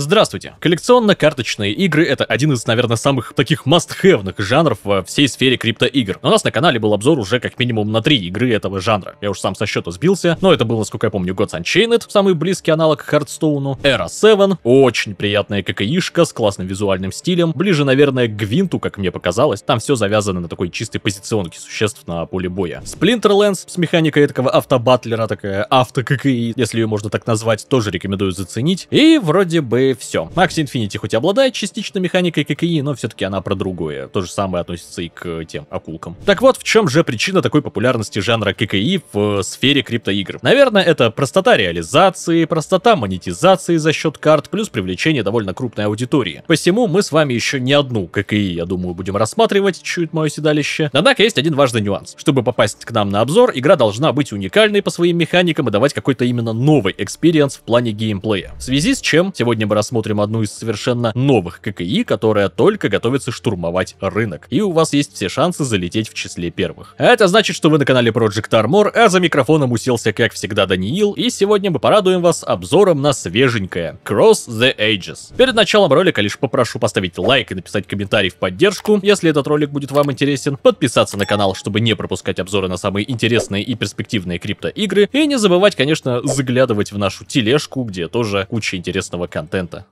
Здравствуйте! Коллекционно-карточные игры — это один из, наверное, самых таких must-have жанров во всей сфере криптоигр. У нас на канале был обзор уже как минимум на три игры этого жанра. Я уж сам со счета сбился, но это был, насколько я помню, Gods Unchained, самый близкий аналог Хардстоуну, Era 7, очень приятная ККИшка с классным визуальным стилем, ближе, наверное, к Гвинту, как мне показалось, там все завязано на такой чистой позиционке существ на поле боя. Splinterlands с механикой такого автобатлера, такая авто-ККИ, если ее можно так назвать, тоже рекомендую заценить. И вроде бы все. Maxi Infinity хоть и обладает частично механикой ККИ, но все-таки она про другое. То же самое относится и к э, тем акулкам. Так вот, в чем же причина такой популярности жанра ККИ в э, сфере криптоигр? Наверное, это простота реализации, простота монетизации за счет карт, плюс привлечение довольно крупной аудитории. Посему мы с вами еще не одну ККИ, я думаю, будем рассматривать чуть мое седалище. Однако есть один важный нюанс. Чтобы попасть к нам на обзор, игра должна быть уникальной по своим механикам и давать какой-то именно новый экспириенс в плане геймплея. В связи с чем сегодня мы рассмотрим одну из совершенно новых ККИ, которая только готовится штурмовать рынок. И у вас есть все шансы залететь в числе первых. Это значит, что вы на канале Project Armor, а за микрофоном уселся, как всегда, Даниил, и сегодня мы порадуем вас обзором на свеженькое Cross the Ages. Перед началом ролика лишь попрошу поставить лайк и написать комментарий в поддержку, если этот ролик будет вам интересен, подписаться на канал, чтобы не пропускать обзоры на самые интересные и перспективные криптоигры, и не забывать, конечно, заглядывать в нашу тележку, где тоже куча интересного контента контента.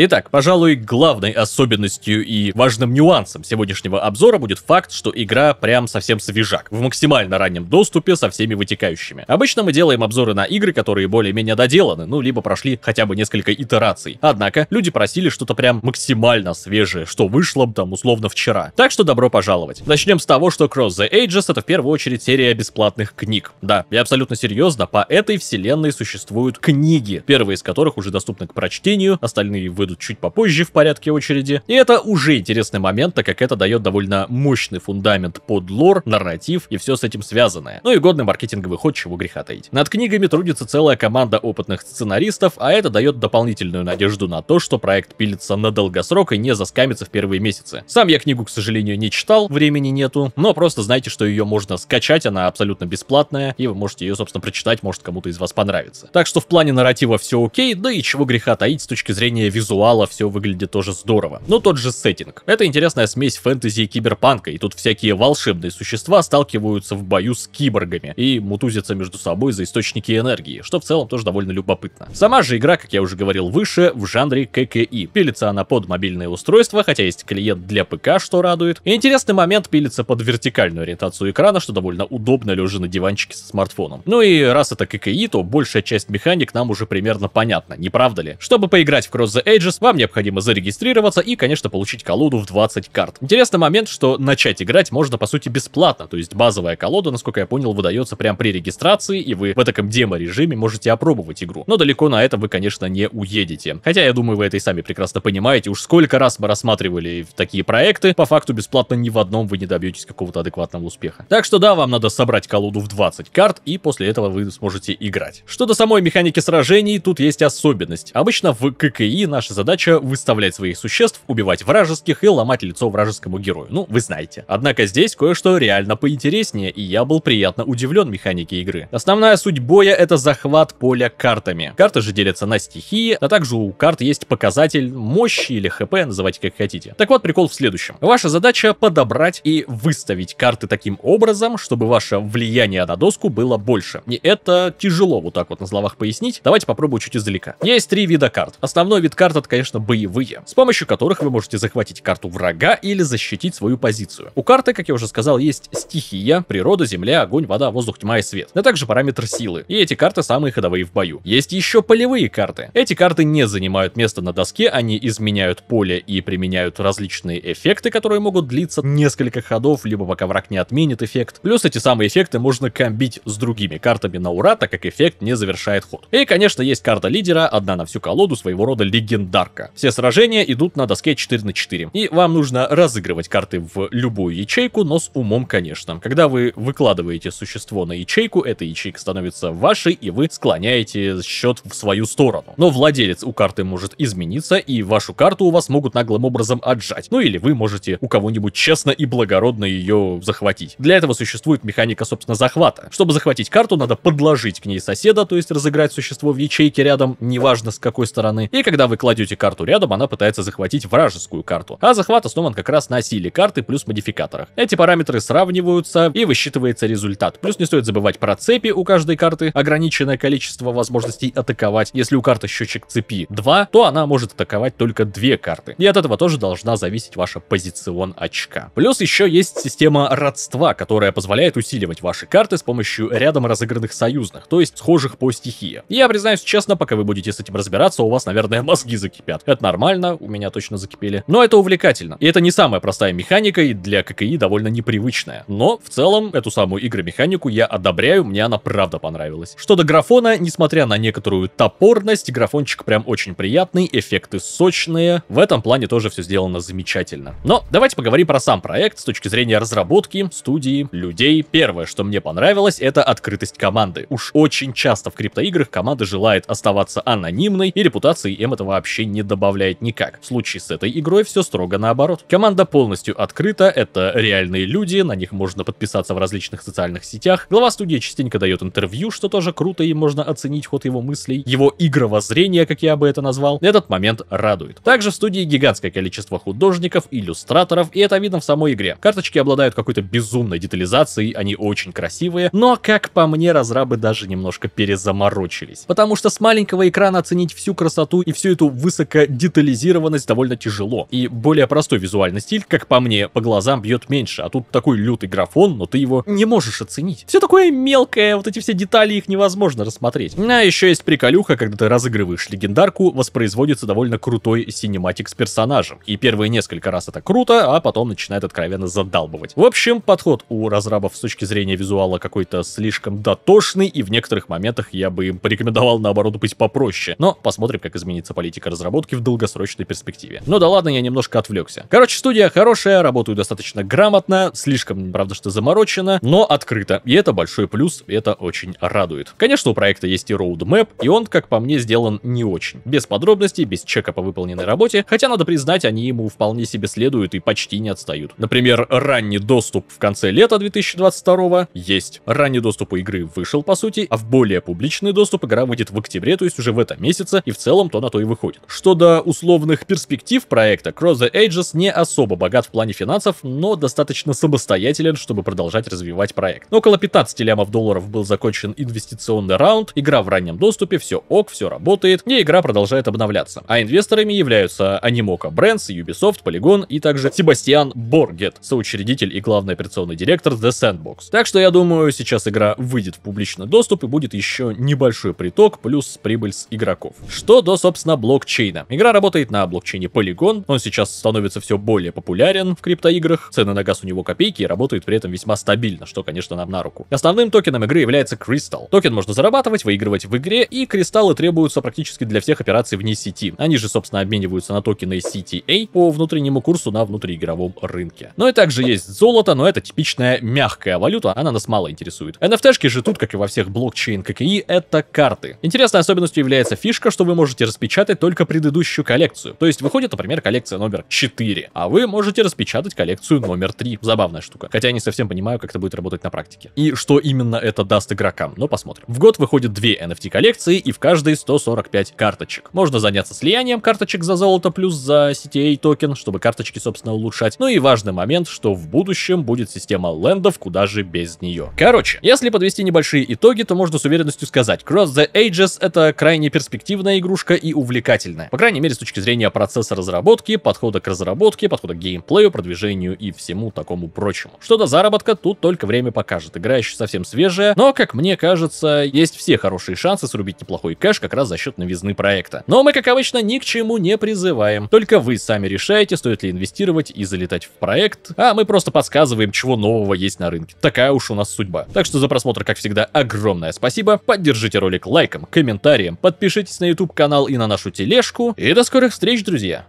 Итак, пожалуй, главной особенностью и важным нюансом сегодняшнего обзора будет факт, что игра прям совсем свежак, в максимально раннем доступе со всеми вытекающими. Обычно мы делаем обзоры на игры, которые более-менее доделаны, ну либо прошли хотя бы несколько итераций. Однако, люди просили что-то прям максимально свежее, что вышло там условно вчера. Так что добро пожаловать. Начнем с того, что Cross the Ages это в первую очередь серия бесплатных книг. Да, я абсолютно серьезно, по этой вселенной существуют книги, первые из которых уже доступны к прочтению, остальные вы идут чуть попозже в порядке очереди. И это уже интересный момент, так как это дает довольно мощный фундамент под лор, нарратив и все с этим связанное. Ну и годный маркетинговый ход, чего греха таить. Над книгами трудится целая команда опытных сценаристов, а это дает дополнительную надежду на то, что проект пилится на долгосрок и не заскамится в первые месяцы. Сам я книгу, к сожалению, не читал, времени нету, но просто знайте, что ее можно скачать, она абсолютно бесплатная, и вы можете ее, собственно, прочитать, может кому-то из вас понравится. Так что в плане нарратива все окей, да и чего греха таить с точки зрения визуала визуала все выглядит тоже здорово. Но ну, тот же сеттинг. Это интересная смесь фэнтези и киберпанка, и тут всякие волшебные существа сталкиваются в бою с киборгами и мутузятся между собой за источники энергии, что в целом тоже довольно любопытно. Сама же игра, как я уже говорил выше, в жанре ККИ. Пилится она под мобильное устройство, хотя есть клиент для ПК, что радует. И интересный момент, пилится под вертикальную ориентацию экрана, что довольно удобно лежа на диванчике со смартфоном. Ну и раз это ККИ, то большая часть механик нам уже примерно понятна, не правда ли? Чтобы поиграть в Cross the Edge, Stages, вам необходимо зарегистрироваться и, конечно, получить колоду в 20 карт. Интересный момент, что начать играть можно, по сути, бесплатно, то есть базовая колода, насколько я понял, выдается прямо при регистрации, и вы в таком демо-режиме можете опробовать игру. Но далеко на этом вы, конечно, не уедете. Хотя, я думаю, вы это и сами прекрасно понимаете, уж сколько раз мы рассматривали такие проекты, по факту бесплатно ни в одном вы не добьетесь какого-то адекватного успеха. Так что да, вам надо собрать колоду в 20 карт, и после этого вы сможете играть. Что до самой механики сражений, тут есть особенность. Обычно в ККИ наши Ваша задача — выставлять своих существ, убивать вражеских и ломать лицо вражескому герою. Ну, вы знаете. Однако здесь кое-что реально поинтереснее, и я был приятно удивлен механике игры. Основная суть боя — это захват поля картами. Карты же делятся на стихии, а также у карт есть показатель мощи или хп, называйте как хотите. Так вот, прикол в следующем. Ваша задача — подобрать и выставить карты таким образом, чтобы ваше влияние на доску было больше. И это тяжело вот так вот на словах пояснить. Давайте попробую чуть издалека. Есть три вида карт. Основной вид карт это, конечно, боевые, с помощью которых вы можете захватить карту врага или защитить свою позицию. У карты, как я уже сказал, есть стихия, природа, земля, огонь, вода, воздух, тьма и свет, а также параметр силы. И эти карты самые ходовые в бою. Есть еще полевые карты. Эти карты не занимают место на доске, они изменяют поле и применяют различные эффекты, которые могут длиться несколько ходов, либо пока враг не отменит эффект. Плюс эти самые эффекты можно комбить с другими картами на ура, так как эффект не завершает ход. И, конечно, есть карта лидера, одна на всю колоду, своего рода легендарная Дарка. Все сражения идут на доске 4 на 4. И вам нужно разыгрывать карты в любую ячейку, но с умом, конечно. Когда вы выкладываете существо на ячейку, эта ячейка становится вашей, и вы склоняете счет в свою сторону. Но владелец у карты может измениться, и вашу карту у вас могут наглым образом отжать. Ну или вы можете у кого-нибудь честно и благородно ее захватить. Для этого существует механика, собственно, захвата. Чтобы захватить карту, надо подложить к ней соседа, то есть разыграть существо в ячейке рядом, неважно с какой стороны. И когда вы кладете кладете карту рядом, она пытается захватить вражескую карту, а захват основан как раз на силе карты плюс модификаторах. Эти параметры сравниваются и высчитывается результат. Плюс не стоит забывать про цепи у каждой карты, ограниченное количество возможностей атаковать. Если у карты счетчик цепи 2, то она может атаковать только две карты. И от этого тоже должна зависеть ваша позицион очка. Плюс еще есть система родства, которая позволяет усиливать ваши карты с помощью рядом разыгранных союзных, то есть схожих по стихии. Я признаюсь честно, пока вы будете с этим разбираться, у вас, наверное, мозги загрузятся закипят. Это нормально, у меня точно закипели. Но это увлекательно. И это не самая простая механика, и для ККИ довольно непривычная. Но, в целом, эту самую игромеханику я одобряю, мне она правда понравилась. Что до графона, несмотря на некоторую топорность, графончик прям очень приятный, эффекты сочные. В этом плане тоже все сделано замечательно. Но давайте поговорим про сам проект с точки зрения разработки, студии, людей. Первое, что мне понравилось, это открытость команды. Уж очень часто в криптоиграх команда желает оставаться анонимной, и репутации им это вообще вообще не добавляет никак. В случае с этой игрой все строго наоборот. Команда полностью открыта, это реальные люди, на них можно подписаться в различных социальных сетях. Глава студии частенько дает интервью, что тоже круто и можно оценить ход его мыслей, его игровоззрение, как я бы это назвал. Этот момент радует. Также в студии гигантское количество художников, иллюстраторов, и это видно в самой игре. Карточки обладают какой-то безумной детализацией, они очень красивые, но, как по мне, разрабы даже немножко перезаморочились. Потому что с маленького экрана оценить всю красоту и всю эту вы высокодетализированность довольно тяжело. И более простой визуальный стиль, как по мне, по глазам бьет меньше. А тут такой лютый графон, но ты его не можешь оценить. Все такое мелкое, вот эти все детали, их невозможно рассмотреть. А еще есть приколюха, когда ты разыгрываешь легендарку, воспроизводится довольно крутой синематик с персонажем. И первые несколько раз это круто, а потом начинает откровенно задалбывать. В общем, подход у разрабов с точки зрения визуала какой-то слишком дотошный, и в некоторых моментах я бы им порекомендовал наоборот быть попроще. Но посмотрим, как изменится политика к разработке в долгосрочной перспективе. Но ну да ладно, я немножко отвлекся. Короче, студия хорошая, работаю достаточно грамотно, слишком, правда, что заморочено, но открыто. И это большой плюс, это очень радует. Конечно, у проекта есть и роудмэп, и он, как по мне, сделан не очень. Без подробностей, без чека по выполненной работе, хотя, надо признать, они ему вполне себе следуют и почти не отстают. Например, ранний доступ в конце лета 2022 есть. Ранний доступ у игры вышел, по сути, а в более публичный доступ игра выйдет в октябре, то есть уже в этом месяце, и в целом то на то и выходит. Что до условных перспектив проекта, Cross the Ages не особо богат в плане финансов, но достаточно самостоятелен, чтобы продолжать развивать проект. Ну, около 15 лямов долларов был закончен инвестиционный раунд, игра в раннем доступе, все ок, все работает, и игра продолжает обновляться. А инвесторами являются Animoca Brands, Ubisoft, Polygon и также Себастьян Боргет, соучредитель и главный операционный директор The Sandbox. Так что я думаю, сейчас игра выйдет в публичный доступ и будет еще небольшой приток плюс прибыль с игроков. Что до, собственно, блокчейна блокчейна. Игра работает на блокчейне Polygon, он сейчас становится все более популярен в криптоиграх, цены на газ у него копейки и работает при этом весьма стабильно, что, конечно, нам на руку. Основным токеном игры является Crystal. Токен можно зарабатывать, выигрывать в игре, и кристаллы требуются практически для всех операций вне сети. Они же, собственно, обмениваются на токены CTA по внутреннему курсу на внутриигровом рынке. Но и также есть золото, но это типичная мягкая валюта, она нас мало интересует. NFT-шки же тут, как и во всех блокчейн ККИ, это карты. Интересной особенностью является фишка, что вы можете распечатать только только предыдущую коллекцию. То есть выходит, например, коллекция номер 4, а вы можете распечатать коллекцию номер 3. Забавная штука. Хотя я не совсем понимаю, как это будет работать на практике. И что именно это даст игрокам, но посмотрим. В год выходит две NFT-коллекции и в каждой 145 карточек. Можно заняться слиянием карточек за золото плюс за CTA токен, чтобы карточки, собственно, улучшать. Ну и важный момент, что в будущем будет система лендов, куда же без нее. Короче, если подвести небольшие итоги, то можно с уверенностью сказать, Cross the Ages это крайне перспективная игрушка и увлекательная увлекательное. По крайней мере, с точки зрения процесса разработки, подхода к разработке, подхода к геймплею, продвижению и всему такому прочему. Что до заработка, тут только время покажет. Игра еще совсем свежая, но, как мне кажется, есть все хорошие шансы срубить неплохой кэш как раз за счет новизны проекта. Но мы, как обычно, ни к чему не призываем. Только вы сами решаете, стоит ли инвестировать и залетать в проект, а мы просто подсказываем, чего нового есть на рынке. Такая уж у нас судьба. Так что за просмотр, как всегда, огромное спасибо. Поддержите ролик лайком, комментарием, подпишитесь на YouTube канал и на нашу телегу, тележку и до скорых встреч, друзья.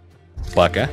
Пока.